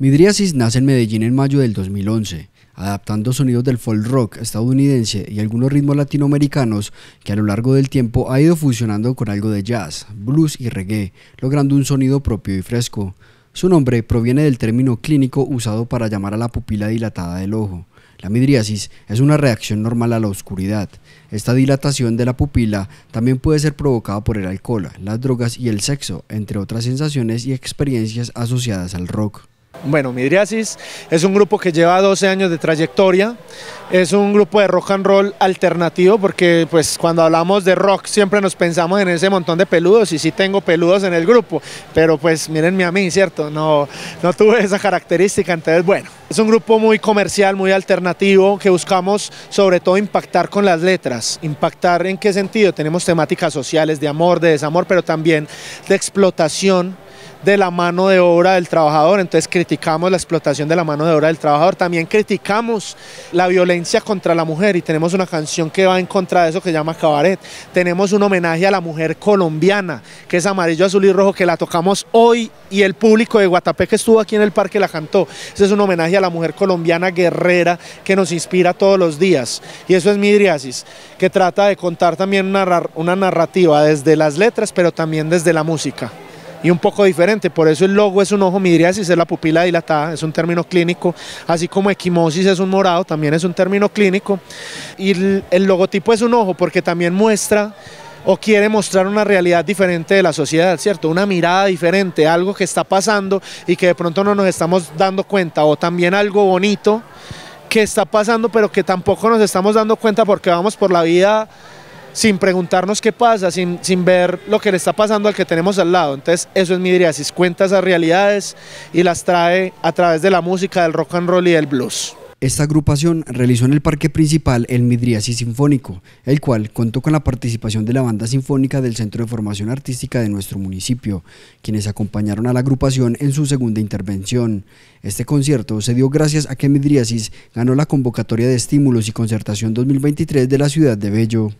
Midriasis nace en Medellín en mayo del 2011, adaptando sonidos del folk rock estadounidense y algunos ritmos latinoamericanos que a lo largo del tiempo ha ido fusionando con algo de jazz, blues y reggae, logrando un sonido propio y fresco. Su nombre proviene del término clínico usado para llamar a la pupila dilatada del ojo. La midriasis es una reacción normal a la oscuridad. Esta dilatación de la pupila también puede ser provocada por el alcohol, las drogas y el sexo, entre otras sensaciones y experiencias asociadas al rock. Bueno, Midriasis es un grupo que lleva 12 años de trayectoria, es un grupo de rock and roll alternativo porque pues cuando hablamos de rock siempre nos pensamos en ese montón de peludos y sí tengo peludos en el grupo, pero pues mírenme a mí, ¿cierto? No, no tuve esa característica, entonces bueno. Es un grupo muy comercial, muy alternativo, que buscamos sobre todo impactar con las letras. ¿Impactar en qué sentido? Tenemos temáticas sociales de amor, de desamor, pero también de explotación de la mano de obra del trabajador, entonces criticamos la explotación de la mano de obra del trabajador, también criticamos la violencia contra la mujer y tenemos una canción que va en contra de eso que se llama Cabaret, tenemos un homenaje a la mujer colombiana, que es amarillo, azul y rojo, que la tocamos hoy y el público de Guatapé que estuvo aquí en el parque la cantó, ese es un homenaje a la mujer colombiana guerrera que nos inspira todos los días y eso es Midriasis, que trata de contar también una narrativa desde las letras pero también desde la música y un poco diferente. Por eso el logo es un ojo midriasis, es la pupila dilatada, es un término clínico, así como equimosis es un morado, también es un término clínico. Y el, el logotipo es un ojo porque también muestra o quiere mostrar una realidad diferente de la sociedad, ¿cierto? Una mirada diferente, algo que está pasando y que de pronto no nos estamos dando cuenta, o también algo bonito que está pasando pero que tampoco nos estamos dando cuenta porque vamos por la vida sin preguntarnos qué pasa, sin, sin ver lo que le está pasando al que tenemos al lado. Entonces, eso es Midriasis, cuenta esas realidades y las trae a través de la música, del rock and roll y del blues. Esta agrupación realizó en el parque principal el Midriasis Sinfónico, el cual contó con la participación de la banda sinfónica del Centro de Formación Artística de nuestro municipio, quienes acompañaron a la agrupación en su segunda intervención. Este concierto se dio gracias a que Midriasis ganó la convocatoria de estímulos y concertación 2023 de la ciudad de Bello.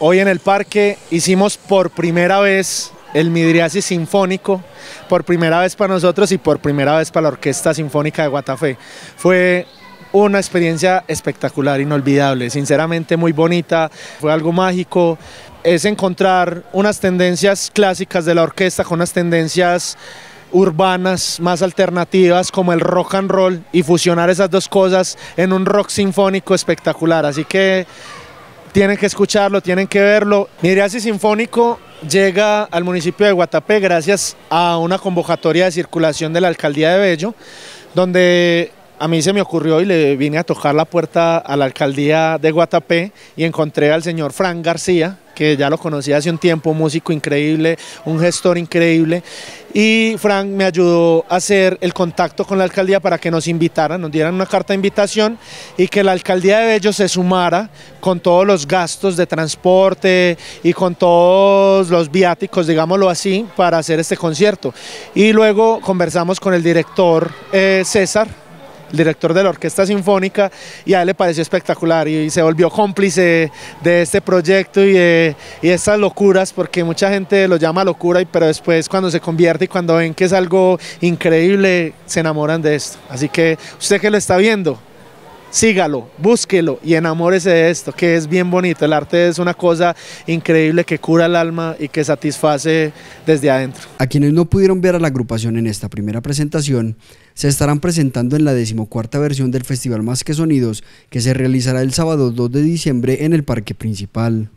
Hoy en el parque hicimos por primera vez el Midriasi Sinfónico, por primera vez para nosotros y por primera vez para la Orquesta Sinfónica de Guatafé. Fue una experiencia espectacular, inolvidable, sinceramente muy bonita, fue algo mágico, es encontrar unas tendencias clásicas de la orquesta con unas tendencias urbanas, más alternativas como el rock and roll y fusionar esas dos cosas en un rock sinfónico espectacular, así que tienen que escucharlo, tienen que verlo. Miriasis Sinfónico llega al municipio de Guatapé gracias a una convocatoria de circulación de la alcaldía de Bello, donde a mí se me ocurrió y le vine a tocar la puerta a la alcaldía de Guatapé y encontré al señor Frank García, que ya lo conocía hace un tiempo, un músico increíble, un gestor increíble. Y Frank me ayudó a hacer el contacto con la alcaldía para que nos invitaran, nos dieran una carta de invitación y que la alcaldía de Bello se sumara con todos los gastos de transporte y con todos los viáticos, digámoslo así, para hacer este concierto. Y luego conversamos con el director eh, César el director de la Orquesta Sinfónica, y a él le pareció espectacular y, se volvió cómplice de este proyecto y de, estas locuras, porque mucha gente lo llama locura, y, pero después cuando se convierte y cuando ven que es algo increíble, se enamoran de esto. Así que usted que lo está viendo, sígalo, búsquelo y enamórese de esto, que es bien bonito. El arte es una cosa increíble que cura el alma y que satisface desde adentro. A quienes no pudieron ver a la agrupación en esta primera presentación, se estarán presentando en la decimocuarta versión del Festival Más que Sonidos, que se realizará el sábado 2 de diciembre en el Parque Principal.